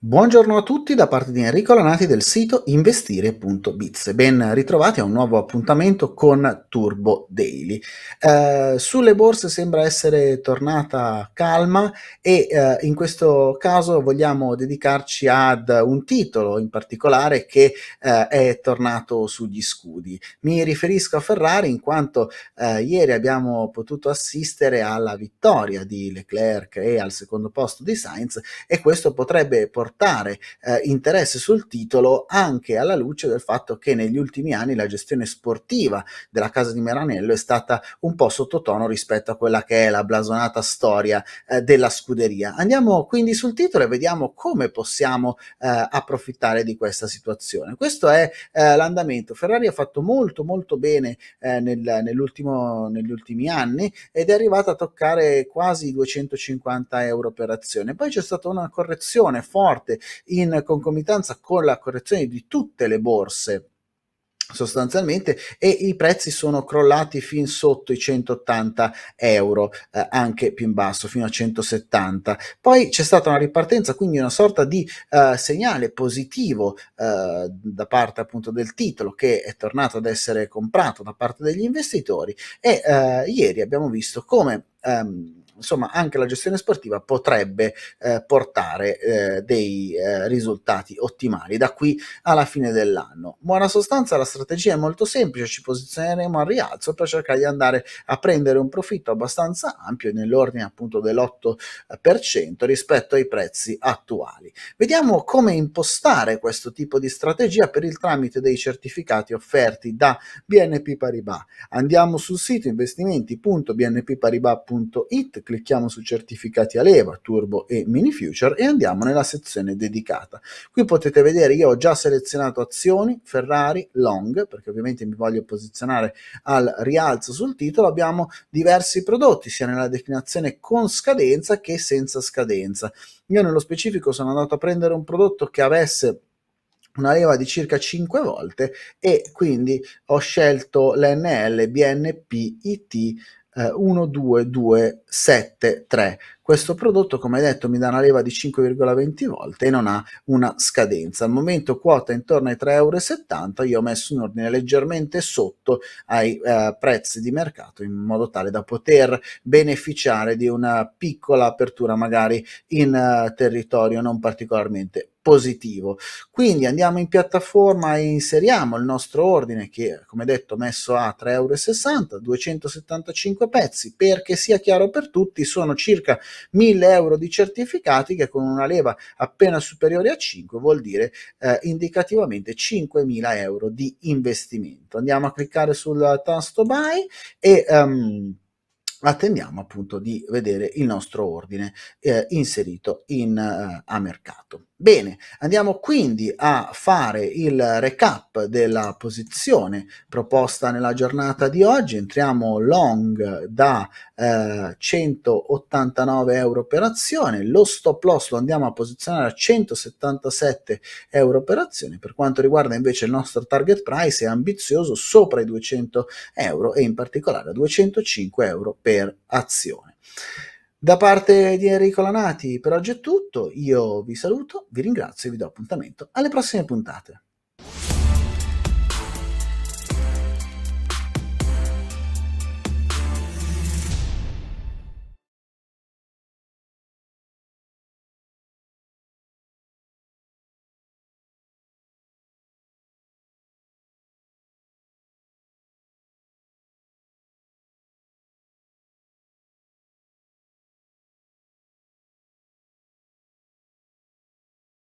Buongiorno a tutti da parte di Enrico Lanati del sito investire.biz. Ben ritrovati a un nuovo appuntamento con Turbo Daily. Eh, sulle borse sembra essere tornata calma e eh, in questo caso vogliamo dedicarci ad un titolo in particolare che eh, è tornato sugli scudi. Mi riferisco a Ferrari in quanto eh, ieri abbiamo potuto assistere alla vittoria di Leclerc e al secondo posto di Sainz e questo potrebbe portare portare eh, interesse sul titolo anche alla luce del fatto che negli ultimi anni la gestione sportiva della casa di Meranello è stata un po' sottotono rispetto a quella che è la blasonata storia eh, della scuderia. Andiamo quindi sul titolo e vediamo come possiamo eh, approfittare di questa situazione. Questo è eh, l'andamento. Ferrari ha fatto molto molto bene eh, nel, negli ultimi anni ed è arrivata a toccare quasi 250 euro per azione. Poi c'è stata una correzione forte forte in concomitanza con la correzione di tutte le borse sostanzialmente e i prezzi sono crollati fin sotto i 180 euro eh, anche più in basso fino a 170 poi c'è stata una ripartenza quindi una sorta di eh, segnale positivo eh, da parte appunto del titolo che è tornato ad essere comprato da parte degli investitori e eh, ieri abbiamo visto come ehm, insomma anche la gestione sportiva potrebbe eh, portare eh, dei eh, risultati ottimali da qui alla fine dell'anno. Buona sostanza, la strategia è molto semplice, ci posizioneremo al rialzo per cercare di andare a prendere un profitto abbastanza ampio nell'ordine appunto dell'8% eh, rispetto ai prezzi attuali. Vediamo come impostare questo tipo di strategia per il tramite dei certificati offerti da BNP Paribas. Andiamo sul sito investimenti.bnpparibas.it clicchiamo su certificati a leva, turbo e mini future e andiamo nella sezione dedicata. Qui potete vedere io ho già selezionato azioni, Ferrari, long, perché ovviamente mi voglio posizionare al rialzo sul titolo, abbiamo diversi prodotti sia nella declinazione con scadenza che senza scadenza. Io nello specifico sono andato a prendere un prodotto che avesse una leva di circa 5 volte e quindi ho scelto l'NL BNP IT 12273. Eh, Questo prodotto, come detto, mi dà una leva di 5,20 volte e non ha una scadenza. Al momento quota intorno ai 3,70 euro, io ho messo un ordine leggermente sotto ai eh, prezzi di mercato in modo tale da poter beneficiare di una piccola apertura magari in eh, territorio non particolarmente positivo. Quindi andiamo in piattaforma e inseriamo il nostro ordine che, come detto, messo a 3,60 euro, 275 pezzi, perché sia chiaro per tutti, sono circa 1000 euro di certificati che con una leva appena superiore a 5 vuol dire eh, indicativamente 5000 euro di investimento. Andiamo a cliccare sul tasto buy e... Um, attendiamo appunto di vedere il nostro ordine eh, inserito in, eh, a mercato. Bene, andiamo quindi a fare il recap della posizione proposta nella giornata di oggi. Entriamo long da eh, 189 euro per azione, lo stop loss lo andiamo a posizionare a 177 euro per azione. Per quanto riguarda invece il nostro target price è ambizioso sopra i 200 euro e in particolare a 205 euro per per azione. Da parte di Enrico Lanati per oggi è tutto, io vi saluto, vi ringrazio e vi do appuntamento alle prossime puntate.